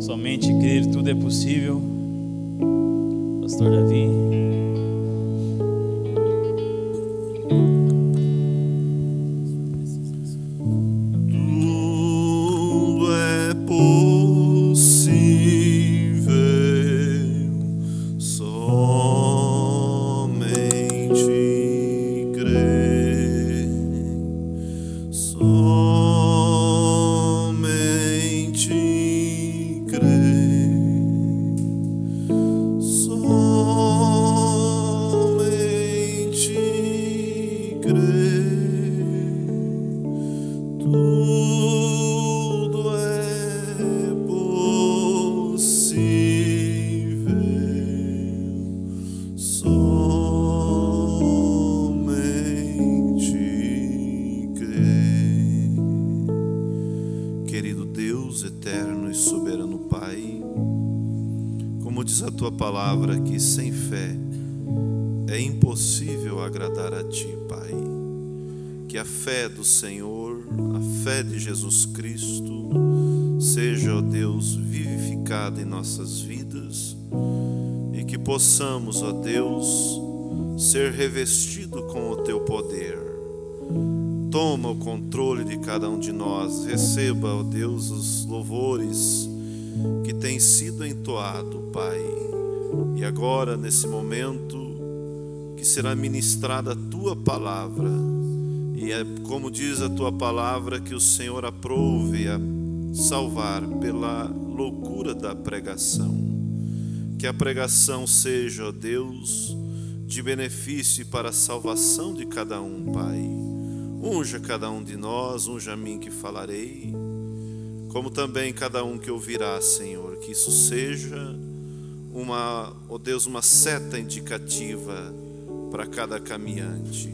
Somente crer tudo é possível. Pastor Davi. seja, ó Deus, vivificada em nossas vidas e que possamos, ó Deus, ser revestido com o teu poder. Toma o controle de cada um de nós, receba, ó Deus, os louvores que tem sido entoado, Pai. E agora, nesse momento, que será ministrada a tua palavra. E é como diz a tua palavra que o Senhor aprove a salvar pela loucura da pregação. Que a pregação seja, ó Deus, de benefício para a salvação de cada um, Pai. Unja cada um de nós, unja a mim que falarei, como também cada um que ouvirá, Senhor, que isso seja uma, ó Deus, uma seta indicativa para cada caminhante.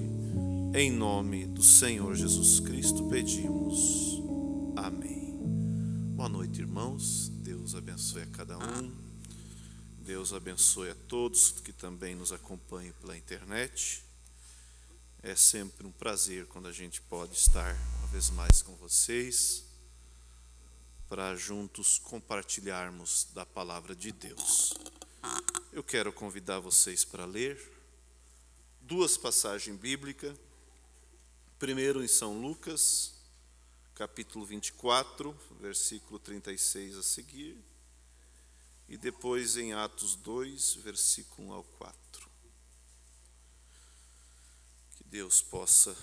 Em nome do Senhor Jesus Cristo pedimos. cada um. Deus abençoe a todos que também nos acompanham pela internet. É sempre um prazer quando a gente pode estar uma vez mais com vocês para juntos compartilharmos da palavra de Deus. Eu quero convidar vocês para ler duas passagens bíblicas. Primeiro em São Lucas, capítulo 24, versículo 36 a seguir e depois em Atos 2, versículo 1 ao 4. Que Deus possa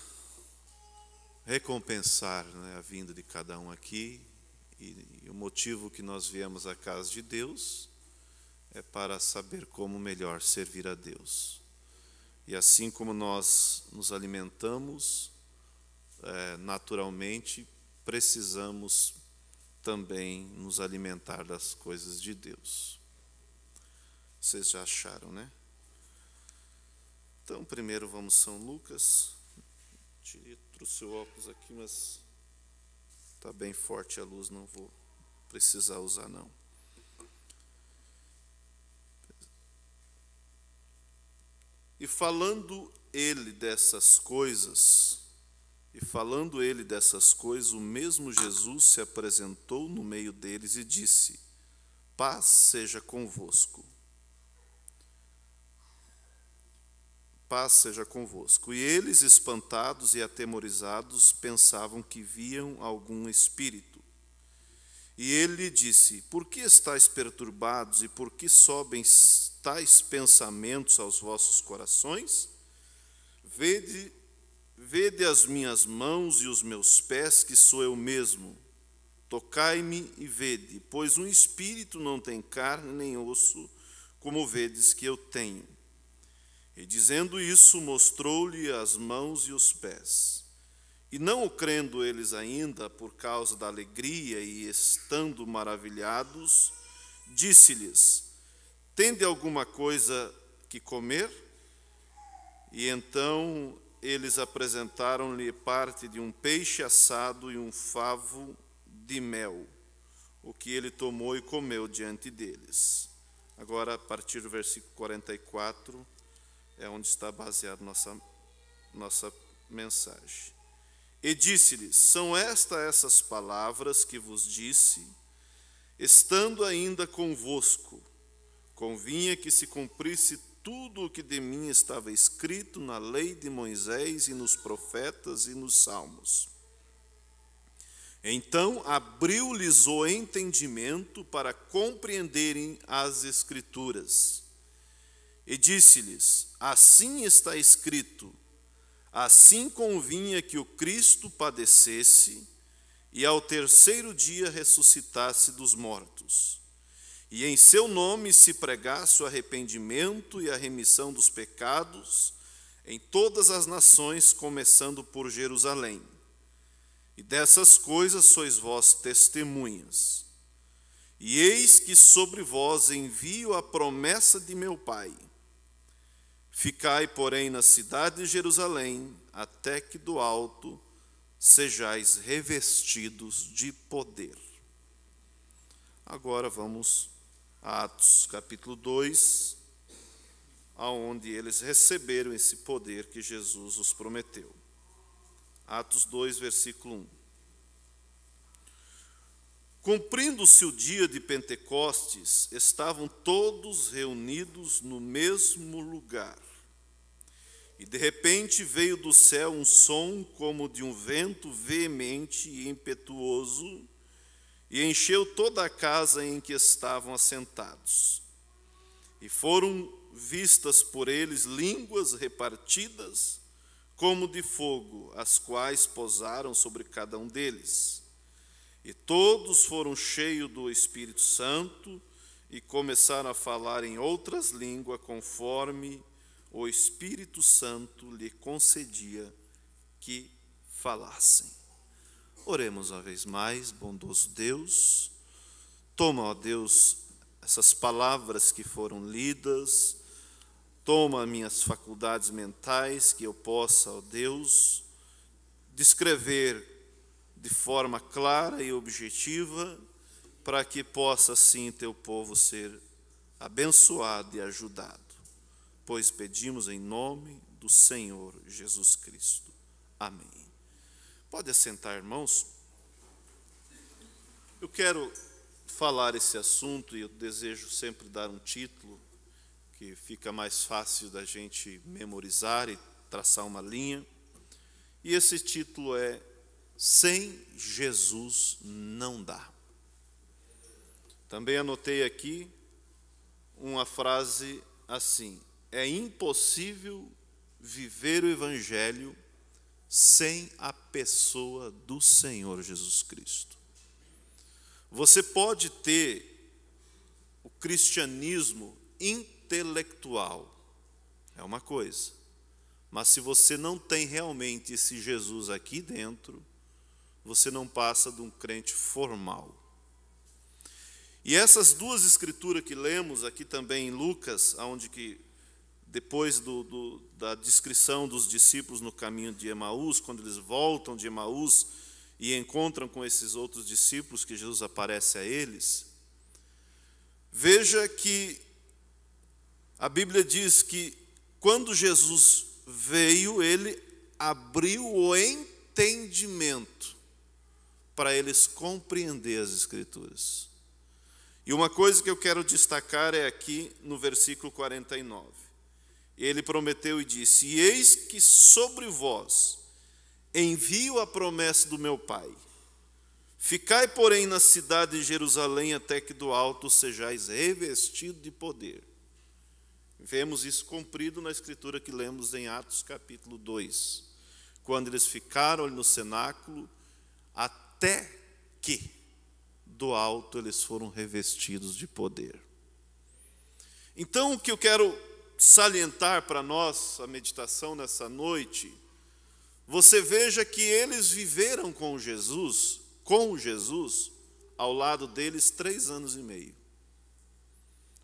recompensar né, a vinda de cada um aqui e, e o motivo que nós viemos à casa de Deus é para saber como melhor servir a Deus. E assim como nós nos alimentamos é, naturalmente, precisamos também nos alimentar das coisas de Deus. Vocês já acharam, né? Então, primeiro vamos São Lucas. Tirei, trouxe o óculos aqui, mas está bem forte a luz, não vou precisar usar não. E falando ele dessas coisas, e falando ele dessas coisas, o mesmo Jesus se apresentou no meio deles e disse: Paz seja convosco. Paz seja convosco. E eles, espantados e atemorizados, pensavam que viam algum espírito. E ele lhe disse: Por que estáis perturbados e por que sobem tais pensamentos aos vossos corações? Vede Vede as minhas mãos e os meus pés, que sou eu mesmo. Tocai-me e vede, pois um espírito não tem carne nem osso, como vedes que eu tenho. E dizendo isso, mostrou-lhe as mãos e os pés. E não o crendo eles ainda, por causa da alegria e estando maravilhados, disse-lhes: Tende alguma coisa que comer? E então eles apresentaram-lhe parte de um peixe assado e um favo de mel, o que ele tomou e comeu diante deles. Agora, a partir do versículo 44, é onde está baseada nossa, nossa mensagem. E disse lhes São estas essas palavras que vos disse, estando ainda convosco, convinha que se cumprisse tudo o que de mim estava escrito na lei de Moisés e nos profetas e nos salmos. Então abriu-lhes o entendimento para compreenderem as Escrituras. E disse-lhes: Assim está escrito: Assim convinha que o Cristo padecesse e ao terceiro dia ressuscitasse dos mortos e em seu nome se pregasse o arrependimento e a remissão dos pecados em todas as nações, começando por Jerusalém. E dessas coisas sois vós testemunhas. E eis que sobre vós envio a promessa de meu Pai. Ficai, porém, na cidade de Jerusalém, até que do alto sejais revestidos de poder. Agora vamos Atos capítulo 2, aonde eles receberam esse poder que Jesus os prometeu. Atos 2, versículo 1. Cumprindo-se o dia de Pentecostes, estavam todos reunidos no mesmo lugar. E de repente veio do céu um som como de um vento veemente e impetuoso, e encheu toda a casa em que estavam assentados. E foram vistas por eles línguas repartidas, como de fogo, as quais pousaram sobre cada um deles. E todos foram cheios do Espírito Santo e começaram a falar em outras línguas, conforme o Espírito Santo lhe concedia que falassem. Oremos uma vez mais, bondoso Deus. Toma, ó Deus, essas palavras que foram lidas, toma minhas faculdades mentais, que eu possa, ó Deus, descrever de forma clara e objetiva, para que possa, assim, teu povo ser abençoado e ajudado. Pois pedimos em nome do Senhor Jesus Cristo. Amém. Pode assentar, irmãos. Eu quero falar esse assunto e eu desejo sempre dar um título que fica mais fácil da gente memorizar e traçar uma linha. E esse título é Sem Jesus não dá. Também anotei aqui uma frase assim: É impossível viver o Evangelho sem a pessoa do Senhor Jesus Cristo. Você pode ter o cristianismo intelectual, é uma coisa, mas se você não tem realmente esse Jesus aqui dentro, você não passa de um crente formal. E essas duas escrituras que lemos aqui também em Lucas, onde que depois do, do, da descrição dos discípulos no caminho de Emaús, quando eles voltam de Emaús e encontram com esses outros discípulos que Jesus aparece a eles, veja que a Bíblia diz que quando Jesus veio, ele abriu o entendimento para eles compreender as Escrituras. E uma coisa que eu quero destacar é aqui no versículo 49. Ele prometeu e disse: Eis que sobre vós envio a promessa do meu Pai. Ficai, porém, na cidade de Jerusalém até que do alto sejais revestido de poder. Vemos isso cumprido na escritura que lemos em Atos capítulo 2, quando eles ficaram no cenáculo até que do alto eles foram revestidos de poder. Então, o que eu quero salientar para nós a meditação nessa noite, você veja que eles viveram com Jesus, com Jesus, ao lado deles três anos e meio.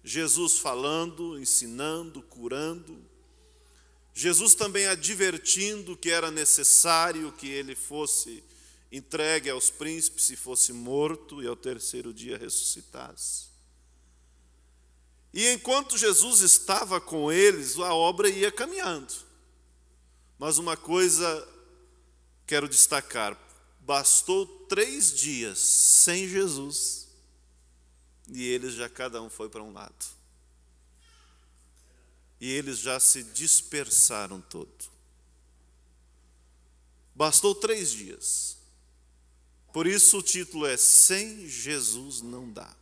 Jesus falando, ensinando, curando. Jesus também advertindo que era necessário que ele fosse entregue aos príncipes e fosse morto e ao terceiro dia ressuscitasse. E enquanto Jesus estava com eles, a obra ia caminhando. Mas uma coisa quero destacar: bastou três dias sem Jesus e eles já cada um foi para um lado. E eles já se dispersaram todo. Bastou três dias. Por isso o título é Sem Jesus não dá.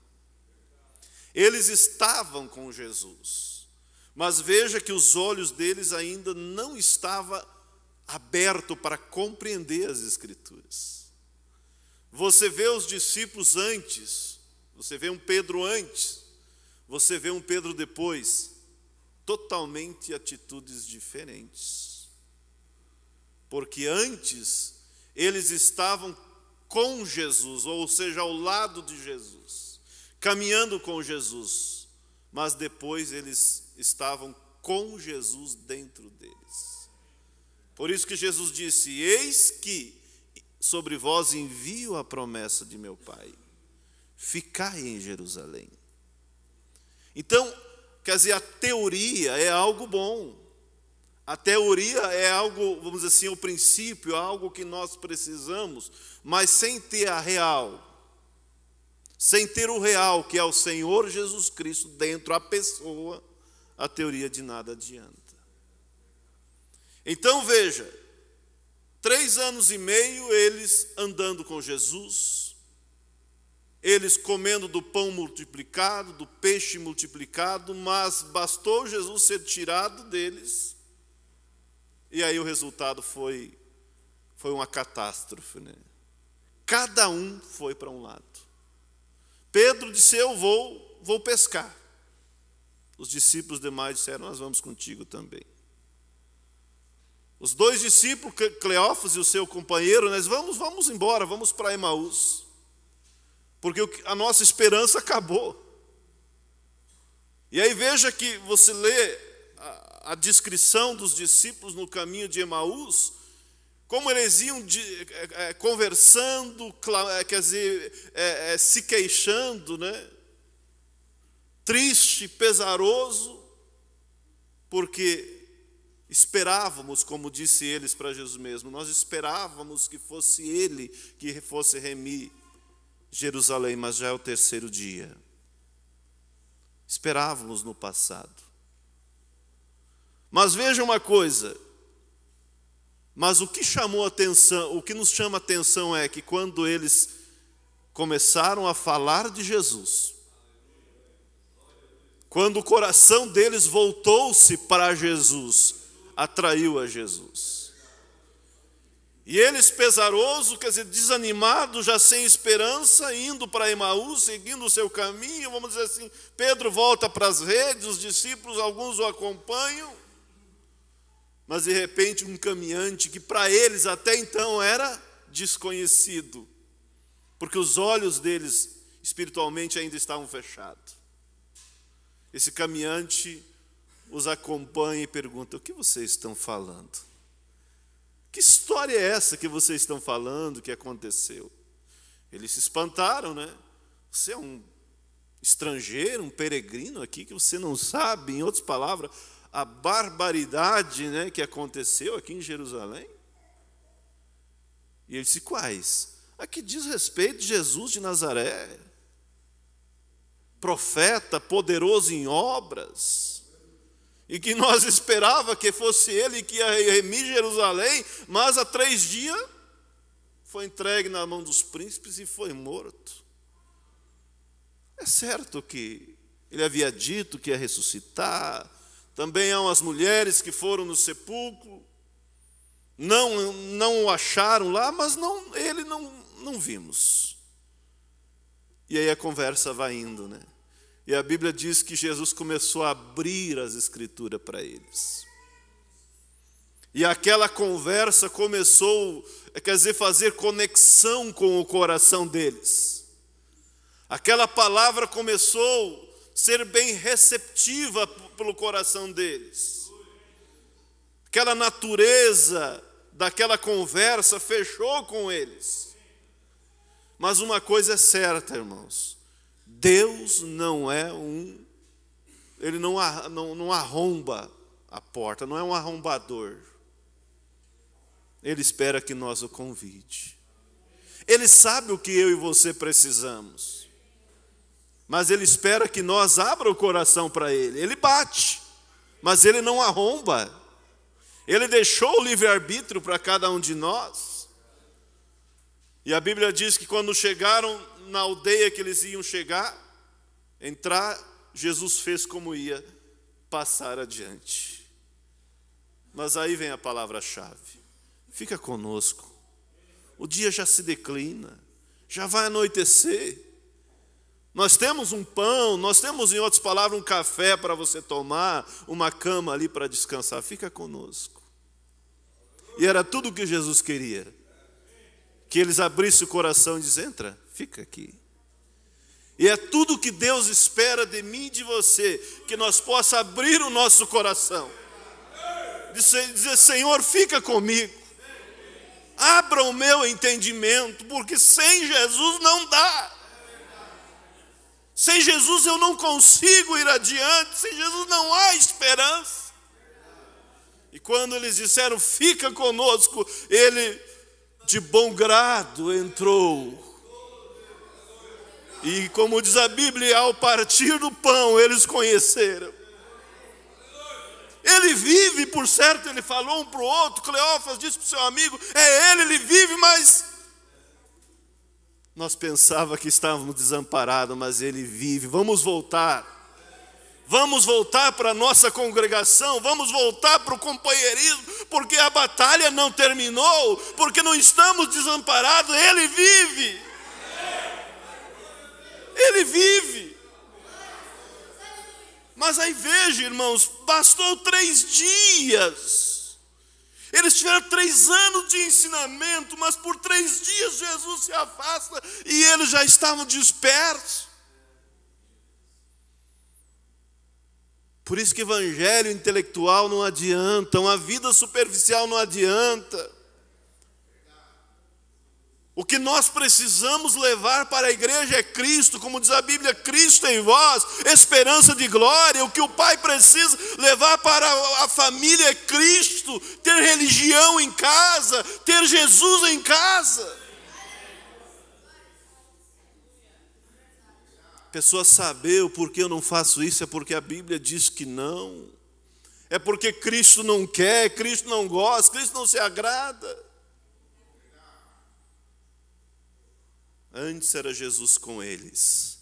Eles estavam com Jesus, mas veja que os olhos deles ainda não estavam abertos para compreender as Escrituras. Você vê os discípulos antes, você vê um Pedro antes, você vê um Pedro depois, totalmente atitudes diferentes. Porque antes eles estavam com Jesus, ou seja, ao lado de Jesus caminhando com Jesus, mas depois eles estavam com Jesus dentro deles. Por isso que Jesus disse: Eis que sobre vós envio a promessa de meu Pai, ficai em Jerusalém. Então, quer dizer, a teoria é algo bom. A teoria é algo, vamos dizer assim, o princípio, é algo que nós precisamos, mas sem ter a real sem ter o real, que é o Senhor Jesus Cristo, dentro a pessoa, a teoria de nada adianta. Então veja, três anos e meio eles andando com Jesus, eles comendo do pão multiplicado, do peixe multiplicado, mas bastou Jesus ser tirado deles, e aí o resultado foi, foi uma catástrofe. Né? Cada um foi para um lado. Pedro disse: Eu vou, vou pescar. Os discípulos demais disseram: Nós vamos contigo também. Os dois discípulos, Cleófas e o seu companheiro, nós né, vamos, vamos embora, vamos para Emaús. Porque a nossa esperança acabou. E aí veja que você lê a, a descrição dos discípulos no caminho de Emaús, como eles iam de, é, é, conversando, é, quer dizer, é, é, se queixando, né? triste, pesaroso, porque esperávamos, como disse eles para Jesus mesmo, nós esperávamos que fosse Ele que fosse remir Jerusalém, mas já é o terceiro dia. Esperávamos no passado. Mas veja uma coisa, mas o que chamou atenção, o que nos chama atenção é que quando eles começaram a falar de Jesus, quando o coração deles voltou-se para Jesus, atraiu a Jesus. E eles, pesaroso, quer dizer, desanimado, já sem esperança, indo para Emaús, seguindo o seu caminho, vamos dizer assim, Pedro volta para as redes, os discípulos, alguns o acompanham mas de repente um caminhante que para eles até então era desconhecido, porque os olhos deles espiritualmente ainda estavam fechados. Esse caminhante os acompanha e pergunta: O que vocês estão falando? Que história é essa que vocês estão falando? Que aconteceu? Eles se espantaram, né? Você é um estrangeiro, um peregrino aqui que você não sabe, em outras palavras, a barbaridade né, que aconteceu aqui em Jerusalém? E ele disse: quais? A que diz respeito de Jesus de Nazaré, profeta poderoso em obras, e que nós esperava que fosse ele que ia remir Jerusalém, mas há três dias foi entregue na mão dos príncipes e foi morto. É certo que ele havia dito que ia ressuscitar, também há umas mulheres que foram no sepulcro, não, não o acharam lá, mas não, ele não, não vimos. E aí a conversa vai indo, né? E a Bíblia diz que Jesus começou a abrir as escrituras para eles. E aquela conversa começou, quer dizer, fazer conexão com o coração deles. Aquela palavra começou a ser bem receptiva pelo coração deles. Aquela natureza daquela conversa fechou com eles. Mas uma coisa é certa, irmãos: Deus não é um. Ele não, não, não arromba a porta, não é um arrombador. Ele espera que nós o convide. Ele sabe o que eu e você precisamos mas ele espera que nós abra o coração para ele. Ele bate, mas ele não arromba. Ele deixou o livre-arbítrio para cada um de nós. E a Bíblia diz que quando chegaram na aldeia que eles iam chegar, entrar, Jesus fez como ia passar adiante. Mas aí vem a palavra-chave: fica conosco. O dia já se declina, já vai anoitecer. Nós temos um pão, nós temos, em outras palavras, um café para você tomar, uma cama ali para descansar. Fica conosco. E era tudo o que Jesus queria. Que eles abrissem o coração e dizem: entra, fica aqui. E é tudo que Deus espera de mim e de você, que nós possa abrir o nosso coração. Dizer, Senhor, fica comigo. Abra o meu entendimento, porque sem Jesus não dá. Sem Jesus eu não consigo ir adiante, sem Jesus não há esperança. E quando eles disseram, fica conosco, ele de bom grado entrou. E como diz a Bíblia, ao partir do pão eles conheceram. Ele vive, por certo, ele falou um para o outro. Cleófas disse para o seu amigo: é ele, ele vive, mas nós pensava que estávamos desamparados, mas ele vive. Vamos voltar. Vamos voltar para a nossa congregação, vamos voltar para o companheirismo, porque a batalha não terminou, porque não estamos desamparados, ele vive. Ele vive. Mas aí veja, irmãos, bastou três dias eles tiveram três anos de ensinamento, mas por três dias Jesus se afasta e eles já estavam dispersos. Por isso que evangelho intelectual não adianta, uma vida superficial não adianta. O que nós precisamos levar para a igreja é Cristo, como diz a Bíblia, Cristo em vós, esperança de glória. O que o pai precisa levar para a família é Cristo, ter religião em casa, ter Jesus em casa. Pessoa saber o porquê eu não faço isso é porque a Bíblia diz que não. É porque Cristo não quer, Cristo não gosta, Cristo não se agrada. Antes era Jesus com eles.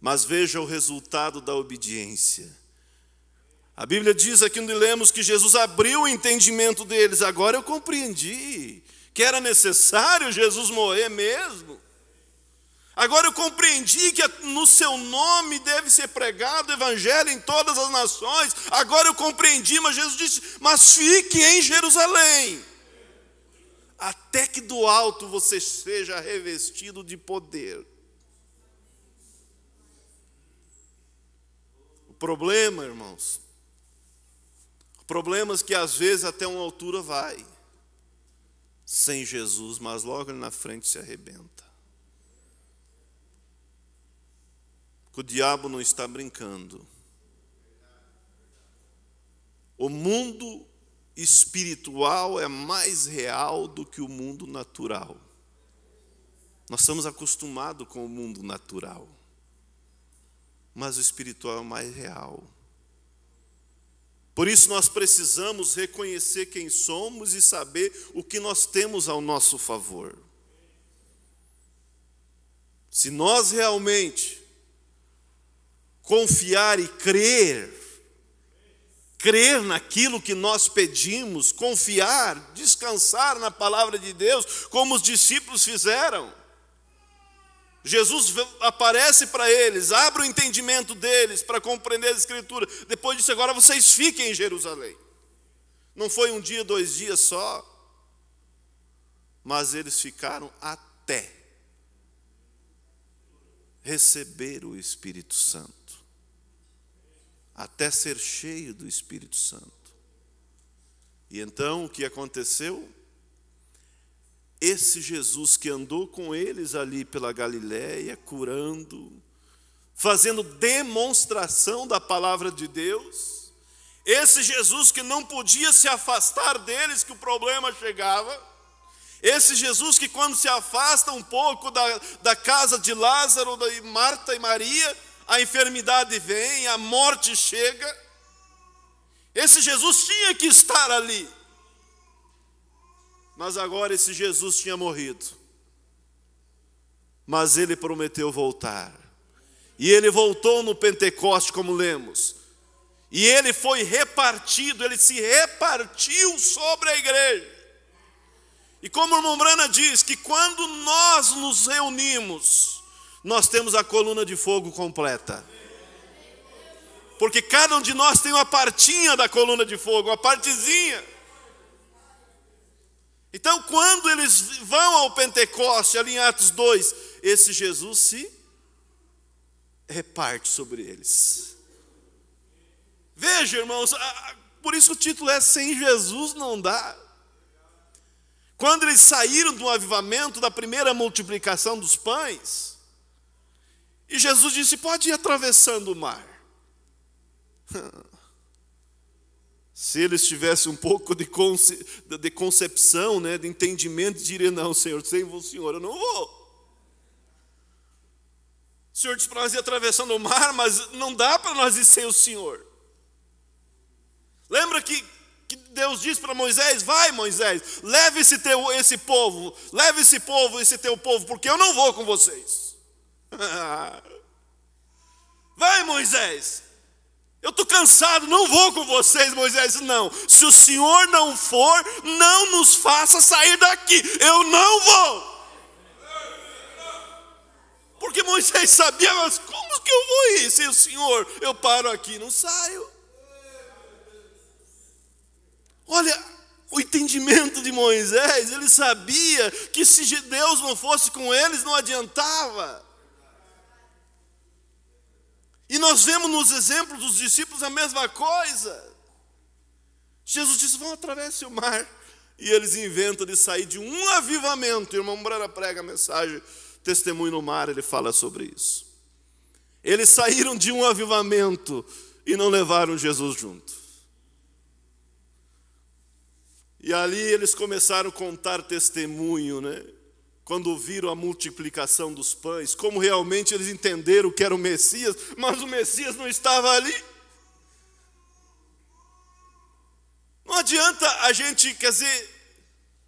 Mas veja o resultado da obediência. A Bíblia diz aqui onde lemos que Jesus abriu o entendimento deles. Agora eu compreendi que era necessário Jesus morrer mesmo. Agora eu compreendi que no seu nome deve ser pregado o evangelho em todas as nações. Agora eu compreendi, mas Jesus disse: "Mas fique em Jerusalém" até que do alto você seja revestido de poder. O problema, irmãos, problemas que às vezes até uma altura vai sem Jesus, mas logo na frente se arrebenta. O diabo não está brincando. O mundo espiritual é mais real do que o mundo natural. Nós estamos acostumados com o mundo natural, mas o espiritual é mais real. Por isso nós precisamos reconhecer quem somos e saber o que nós temos ao nosso favor. Se nós realmente confiar e crer crer naquilo que nós pedimos, confiar, descansar na palavra de Deus, como os discípulos fizeram. Jesus aparece para eles, abre o entendimento deles para compreender a Escritura. Depois disso, agora vocês fiquem em Jerusalém. Não foi um dia, dois dias só, mas eles ficaram até receber o Espírito Santo até ser cheio do Espírito Santo. E então o que aconteceu? Esse Jesus que andou com eles ali pela Galiléia, curando, fazendo demonstração da palavra de Deus, esse Jesus que não podia se afastar deles, que o problema chegava, esse Jesus que, quando se afasta um pouco da, da casa de Lázaro, de Marta e Maria, a enfermidade vem, a morte chega. Esse Jesus tinha que estar ali. Mas agora esse Jesus tinha morrido. Mas ele prometeu voltar. E ele voltou no Pentecoste, como lemos. E ele foi repartido, ele se repartiu sobre a igreja. E como o irmão Brana diz, que quando nós nos reunimos, nós temos a coluna de fogo completa. Porque cada um de nós tem uma partinha da coluna de fogo, uma partezinha. Então, quando eles vão ao Pentecoste, ali em Atos 2, esse Jesus se reparte sobre eles. Veja, irmãos, por isso o título é Sem Jesus não dá. Quando eles saíram do avivamento, da primeira multiplicação dos pães, e Jesus disse: Pode ir atravessando o mar. Se eles tivessem um pouco de, conce, de concepção, né, de entendimento, diriam: Não, Senhor, sem o Senhor eu não vou. O Senhor disse para nós ir atravessando o mar, mas não dá para nós ir sem o Senhor. Lembra que, que Deus disse para Moisés: Vai, Moisés, leve esse, teu, esse povo, leve esse povo, esse teu povo, porque eu não vou com vocês. Vai, Moisés. Eu estou cansado, não vou com vocês, Moisés. Não, se o Senhor não for, não nos faça sair daqui. Eu não vou. Porque Moisés sabia, mas como que eu vou ir? sem o Senhor, eu paro aqui, não saio. Olha, o entendimento de Moisés, ele sabia que se Deus não fosse com eles, não adiantava. E nós vemos nos exemplos dos discípulos a mesma coisa. Jesus disse: vão atravessar o mar. E eles inventam de sair de um avivamento. E irmão Brana prega a mensagem, testemunho no mar, ele fala sobre isso. Eles saíram de um avivamento e não levaram Jesus junto. E ali eles começaram a contar testemunho, né? quando viram a multiplicação dos pães, como realmente eles entenderam que era o Messias, mas o Messias não estava ali. Não adianta a gente, quer dizer,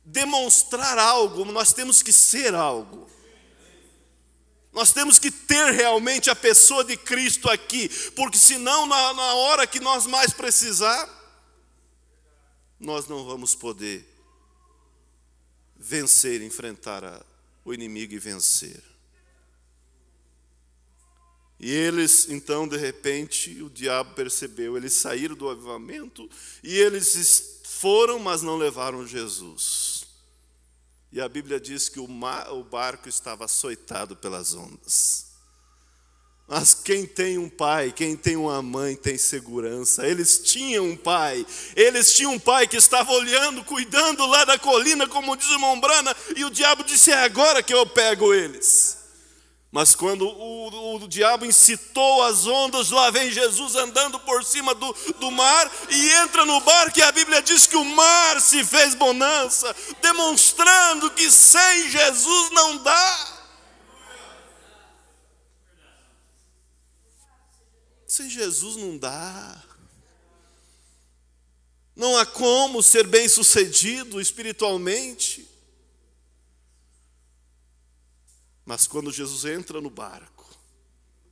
demonstrar algo, nós temos que ser algo. Nós temos que ter realmente a pessoa de Cristo aqui, porque senão, na, na hora que nós mais precisar, nós não vamos poder vencer, enfrentar a, o inimigo e vencer. E eles, então, de repente, o diabo percebeu, eles saíram do avivamento e eles foram, mas não levaram Jesus. E a Bíblia diz que o, mar, o barco estava açoitado pelas ondas. Mas quem tem um pai, quem tem uma mãe, tem segurança. Eles tinham um pai. Eles tinham um pai que estava olhando, cuidando lá da colina, como diz o Mombrana, e o diabo disse: É agora que eu pego eles. Mas quando o, o, o diabo incitou as ondas, lá vem Jesus andando por cima do, do mar e entra no barco, e a Bíblia diz que o mar se fez bonança, demonstrando que sem Jesus não dá. Sem Jesus não dá. Não há como ser bem-sucedido espiritualmente. Mas quando Jesus entra no barco,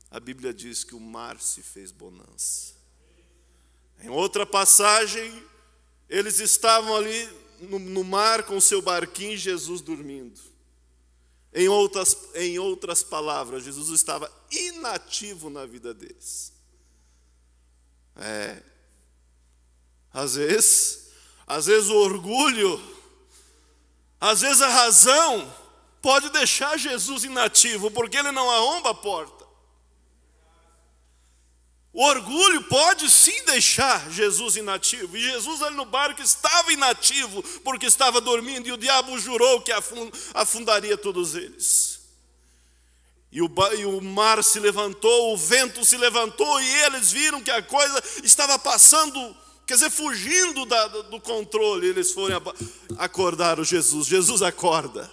a Bíblia diz que o mar se fez bonança. Em outra passagem, eles estavam ali no, no mar com seu barquinho, Jesus dormindo. Em outras, em outras palavras, Jesus estava inativo na vida deles. É. Às vezes, às vezes o orgulho, às vezes a razão pode deixar Jesus inativo, porque ele não arromba a porta. O orgulho pode sim deixar Jesus inativo. E Jesus ali no barco estava inativo, porque estava dormindo, e o diabo jurou que afundaria todos eles. E o, e o mar se levantou, o vento se levantou, e eles viram que a coisa estava passando, quer dizer, fugindo da, do controle. Eles foram acordar o Jesus. Jesus acorda.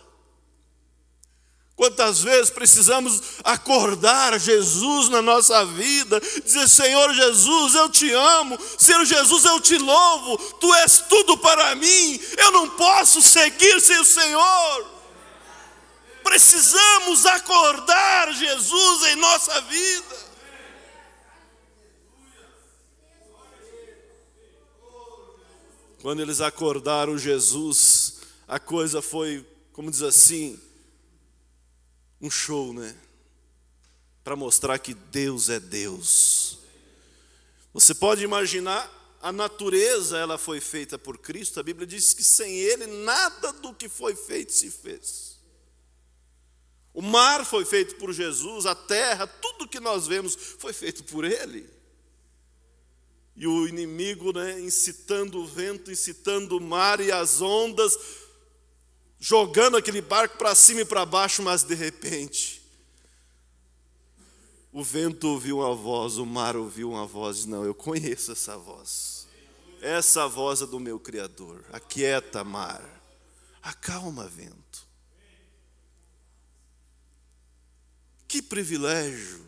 Quantas vezes precisamos acordar Jesus na nossa vida, dizer: Senhor Jesus, eu te amo, Senhor Jesus, eu te louvo, tu és tudo para mim, eu não posso seguir sem o Senhor precisamos acordar Jesus em nossa vida. Quando eles acordaram Jesus, a coisa foi, como diz assim, um show, né? Para mostrar que Deus é Deus. Você pode imaginar a natureza ela foi feita por Cristo. A Bíblia diz que sem ele nada do que foi feito se fez. O mar foi feito por Jesus, a terra, tudo que nós vemos foi feito por Ele. E o inimigo, né, incitando o vento, incitando o mar e as ondas, jogando aquele barco para cima e para baixo, mas de repente, o vento ouviu uma voz, o mar ouviu uma voz, não, eu conheço essa voz. Essa voz é do meu Criador. Aquieta, mar. Acalma, vento. Que privilégio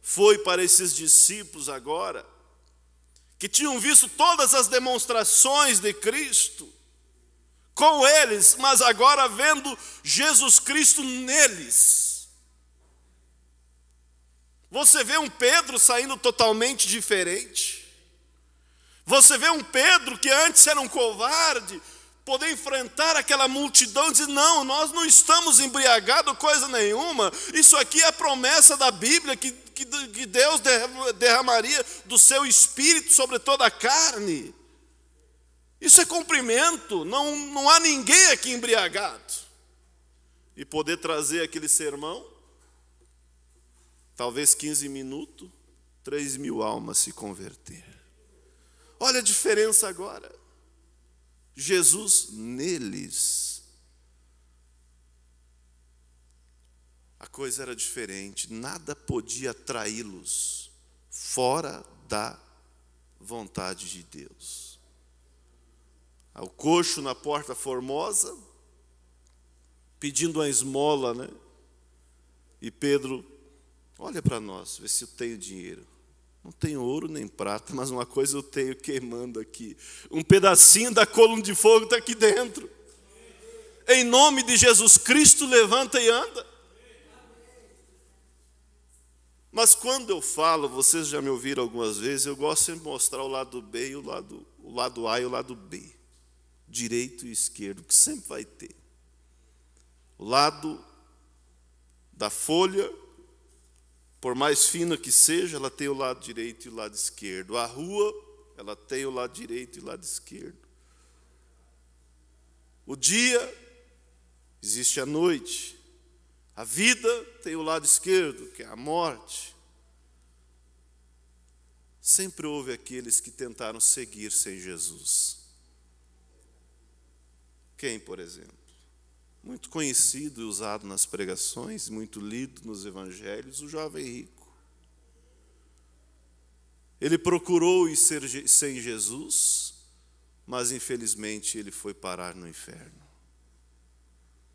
foi para esses discípulos agora, que tinham visto todas as demonstrações de Cristo com eles, mas agora vendo Jesus Cristo neles. Você vê um Pedro saindo totalmente diferente. Você vê um Pedro que antes era um covarde, poder enfrentar aquela multidão e dizer: não, nós não estamos embriagados, coisa nenhuma. Isso aqui é a promessa da Bíblia que, que, que Deus derramaria do seu espírito sobre toda a carne. Isso é cumprimento, não, não há ninguém aqui embriagado. E poder trazer aquele sermão, talvez 15 minutos, 3 mil almas se converter. Olha a diferença agora. Jesus neles. A coisa era diferente, nada podia atraí-los fora da vontade de Deus. O coxo na porta formosa, pedindo uma esmola, né? E Pedro, olha para nós, vê se eu tenho dinheiro. Não tenho ouro nem prata, mas uma coisa eu tenho queimando aqui. Um pedacinho da coluna de fogo está aqui dentro. Em nome de Jesus Cristo, levanta e anda. Mas quando eu falo, vocês já me ouviram algumas vezes, eu gosto de mostrar o lado B e o lado, o lado A e o lado B. Direito e esquerdo, que sempre vai ter. O lado da folha por mais fina que seja, ela tem o lado direito e o lado esquerdo. A rua, ela tem o lado direito e o lado esquerdo. O dia, existe a noite. A vida tem o lado esquerdo, que é a morte. Sempre houve aqueles que tentaram seguir sem Jesus. Quem, por exemplo? muito conhecido e usado nas pregações, muito lido nos evangelhos, o jovem rico. Ele procurou ir ser, sem Jesus, mas infelizmente ele foi parar no inferno.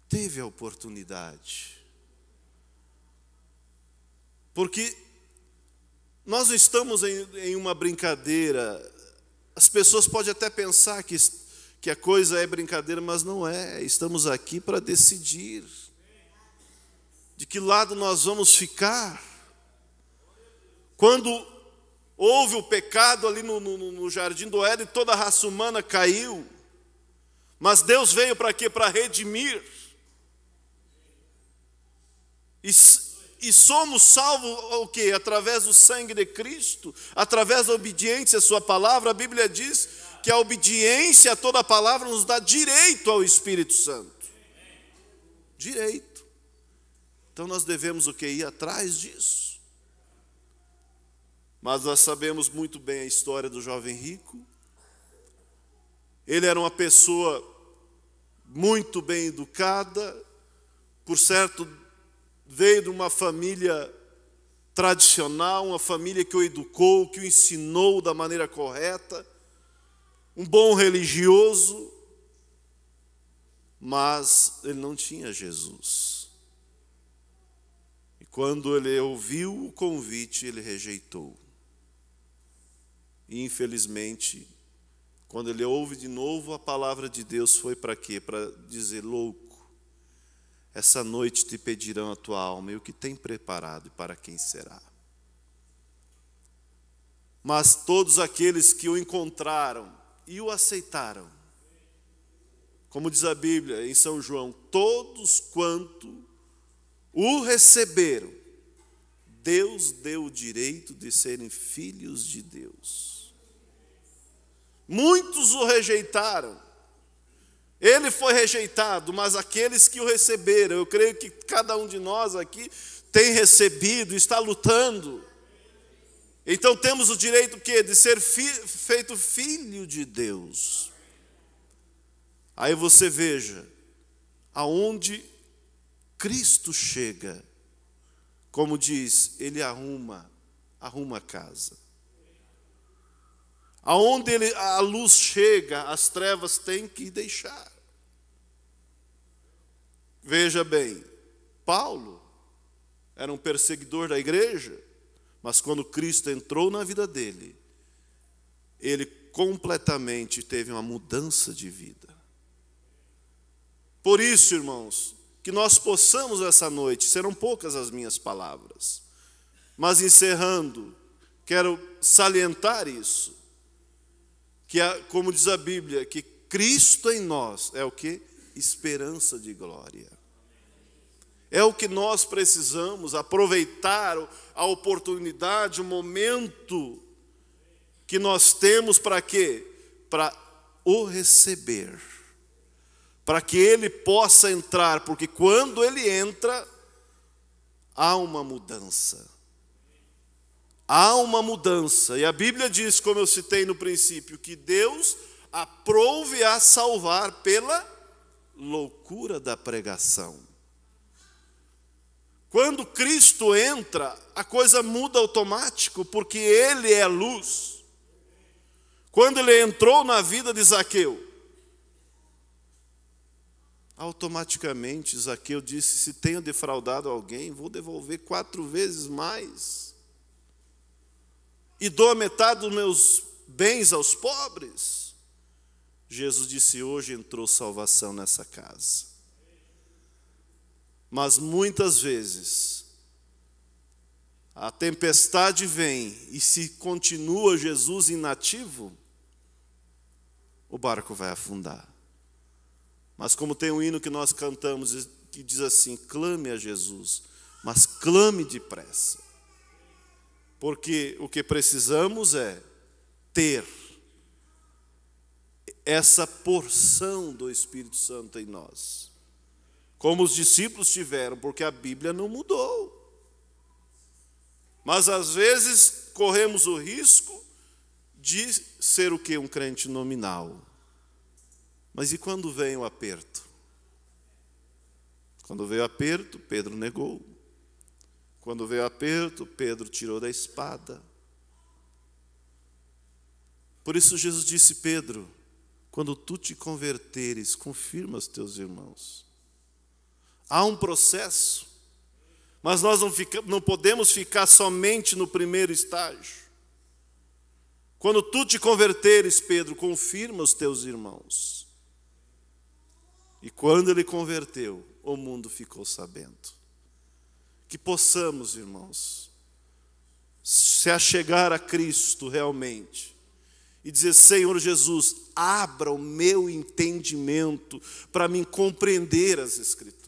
Teve a oportunidade. Porque nós estamos em, em uma brincadeira. As pessoas podem até pensar que que a coisa é brincadeira, mas não é. Estamos aqui para decidir de que lado nós vamos ficar. Quando houve o pecado ali no, no, no jardim do Éden, toda a raça humana caiu. Mas Deus veio para quê? Para redimir. E, e somos salvos o quê? Através do sangue de Cristo, através da obediência à sua palavra. A Bíblia diz que a obediência a toda a palavra nos dá direito ao Espírito Santo. Direito. Então nós devemos o que ir atrás disso. Mas nós sabemos muito bem a história do jovem rico. Ele era uma pessoa muito bem educada, por certo, veio de uma família tradicional, uma família que o educou, que o ensinou da maneira correta um bom religioso, mas ele não tinha Jesus. E quando ele ouviu o convite, ele rejeitou. E infelizmente, quando ele ouve de novo a palavra de Deus, foi para quê? Para dizer: louco, essa noite te pedirão a tua alma e o que tem preparado e para quem será. Mas todos aqueles que o encontraram, e o aceitaram. Como diz a Bíblia em São João, todos quanto o receberam, Deus deu o direito de serem filhos de Deus. Muitos o rejeitaram. Ele foi rejeitado, mas aqueles que o receberam, eu creio que cada um de nós aqui tem recebido, está lutando então temos o direito que de ser fi, feito filho de Deus. Aí você veja aonde Cristo chega. Como diz, ele arruma, arruma a casa. Aonde ele, a luz chega, as trevas têm que deixar. Veja bem, Paulo era um perseguidor da igreja, mas quando Cristo entrou na vida dele, ele completamente teve uma mudança de vida. Por isso, irmãos, que nós possamos essa noite, serão poucas as minhas palavras, mas encerrando, quero salientar isso, que como diz a Bíblia, que Cristo em nós é o que? Esperança de glória. É o que nós precisamos, aproveitar a oportunidade, o momento que nós temos para quê? Para o receber. Para que ele possa entrar, porque quando ele entra, há uma mudança. Há uma mudança. E a Bíblia diz, como eu citei no princípio, que Deus aprove a salvar pela loucura da pregação. Quando Cristo entra, a coisa muda automático, porque Ele é luz. Quando Ele entrou na vida de Zaqueu, automaticamente Zaqueu disse: Se tenho defraudado alguém, vou devolver quatro vezes mais, e dou metade dos meus bens aos pobres. Jesus disse: Hoje entrou salvação nessa casa. Mas muitas vezes a tempestade vem e se continua Jesus inativo, o barco vai afundar. Mas como tem um hino que nós cantamos que diz assim: clame a Jesus, mas clame depressa. Porque o que precisamos é ter essa porção do Espírito Santo em nós como os discípulos tiveram, porque a Bíblia não mudou. Mas às vezes corremos o risco de ser o que um crente nominal. Mas e quando vem o aperto? Quando veio o aperto, Pedro negou. Quando veio o aperto, Pedro tirou da espada. Por isso Jesus disse: Pedro, quando tu te converteres, confirma os teus irmãos. Há um processo. Mas nós não, fica, não podemos ficar somente no primeiro estágio. Quando tu te converteres, Pedro, confirma os teus irmãos. E quando ele converteu, o mundo ficou sabendo. Que possamos, irmãos, se achegar a Cristo realmente e dizer: Senhor Jesus, abra o meu entendimento para me compreender as Escrituras.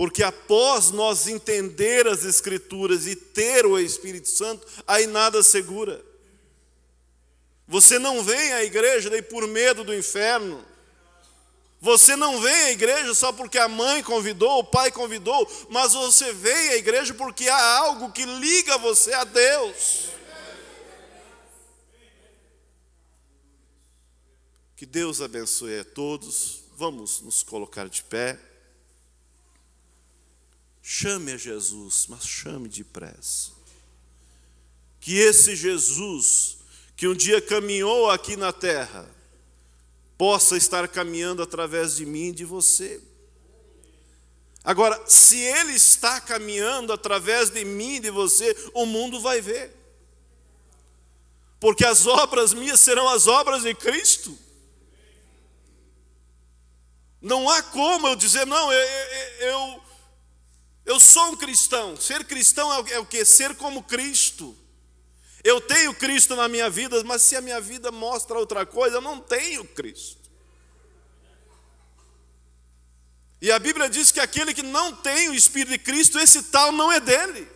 Porque após nós entender as Escrituras e ter o Espírito Santo, aí nada segura. Você não vem à igreja daí por medo do inferno. Você não vem à igreja só porque a mãe convidou, o pai convidou, mas você vem à igreja porque há algo que liga você a Deus. Que Deus abençoe a todos. Vamos nos colocar de pé. Chame a Jesus, mas chame depressa. Que esse Jesus, que um dia caminhou aqui na terra, possa estar caminhando através de mim e de você. Agora, se ele está caminhando através de mim e de você, o mundo vai ver. Porque as obras minhas serão as obras de Cristo. Não há como eu dizer, não, eu, eu, eu eu sou um cristão. Ser cristão é o é que? Ser como Cristo. Eu tenho Cristo na minha vida, mas se a minha vida mostra outra coisa, eu não tenho Cristo. E a Bíblia diz que aquele que não tem o Espírito de Cristo, esse tal não é dele.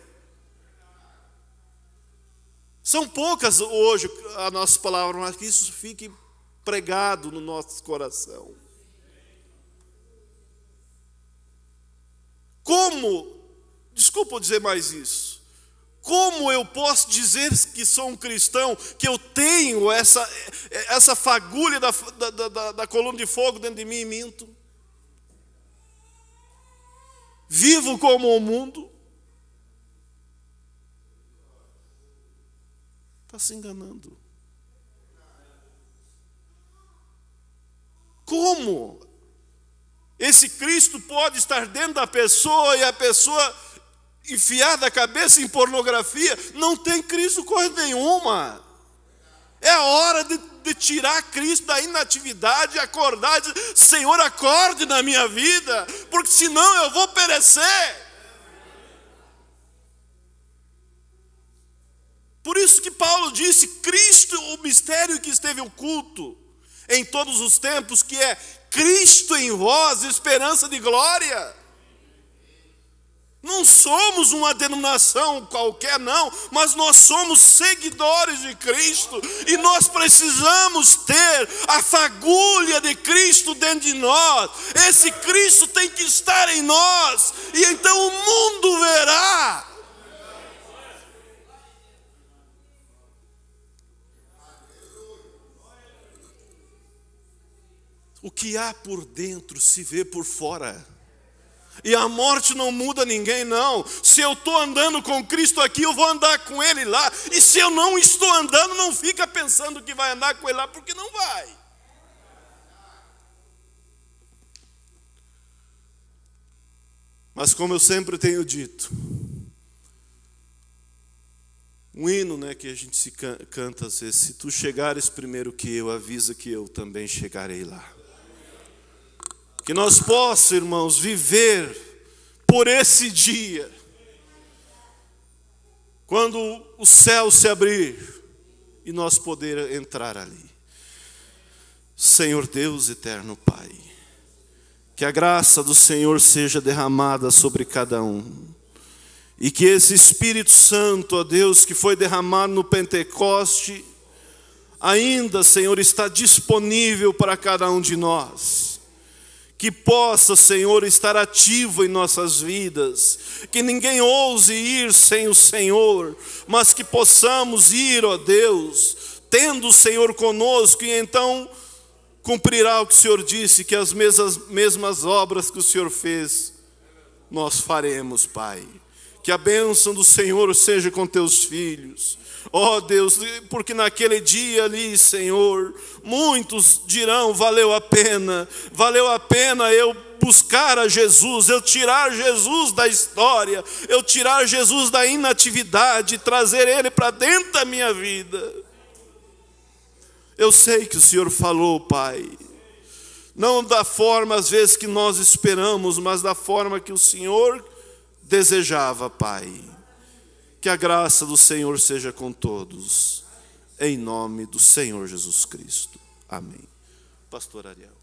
São poucas hoje as nossas palavras, mas que isso fique pregado no nosso coração. Como, desculpa eu dizer mais isso, como eu posso dizer que sou um cristão, que eu tenho essa, essa fagulha da, da, da, da coluna de fogo dentro de mim e minto? Vivo como o mundo? Está se enganando. Como? Esse Cristo pode estar dentro da pessoa e a pessoa enfiada a cabeça em pornografia, não tem Cristo coisa nenhuma. É hora de, de tirar Cristo da inatividade e acordar, Senhor, acorde na minha vida, porque senão eu vou perecer. Por isso que Paulo disse: Cristo, o mistério que esteve oculto em todos os tempos, que é Cristo em vós, esperança de glória. Não somos uma denominação qualquer, não, mas nós somos seguidores de Cristo e nós precisamos ter a fagulha de Cristo dentro de nós. Esse Cristo tem que estar em nós, e então o mundo verá O que há por dentro se vê por fora. E a morte não muda ninguém, não. Se eu estou andando com Cristo aqui, eu vou andar com Ele lá. E se eu não estou andando, não fica pensando que vai andar com Ele lá, porque não vai. Mas como eu sempre tenho dito, um hino né, que a gente se canta às vezes, se tu chegares primeiro que eu, avisa que eu também chegarei lá. Que nós possamos, irmãos, viver por esse dia, quando o céu se abrir e nós poder entrar ali. Senhor Deus eterno Pai, que a graça do Senhor seja derramada sobre cada um. E que esse Espírito Santo, ó Deus, que foi derramado no Pentecoste, ainda, Senhor, está disponível para cada um de nós que possa, Senhor, estar ativo em nossas vidas, que ninguém ouse ir sem o Senhor, mas que possamos ir, ó Deus, tendo o Senhor conosco, e então cumprirá o que o Senhor disse, que as mesmas, mesmas obras que o Senhor fez, nós faremos, Pai. Que a bênção do Senhor seja com teus filhos Ó oh Deus, porque naquele dia ali, Senhor, muitos dirão: valeu a pena, valeu a pena eu buscar a Jesus, eu tirar Jesus da história, eu tirar Jesus da inatividade, trazer Ele para dentro da minha vida. Eu sei que o Senhor falou, Pai, não da forma às vezes que nós esperamos, mas da forma que o Senhor desejava, Pai. Que a graça do Senhor seja com todos. Em nome do Senhor Jesus Cristo. Amém. Pastor Ariel.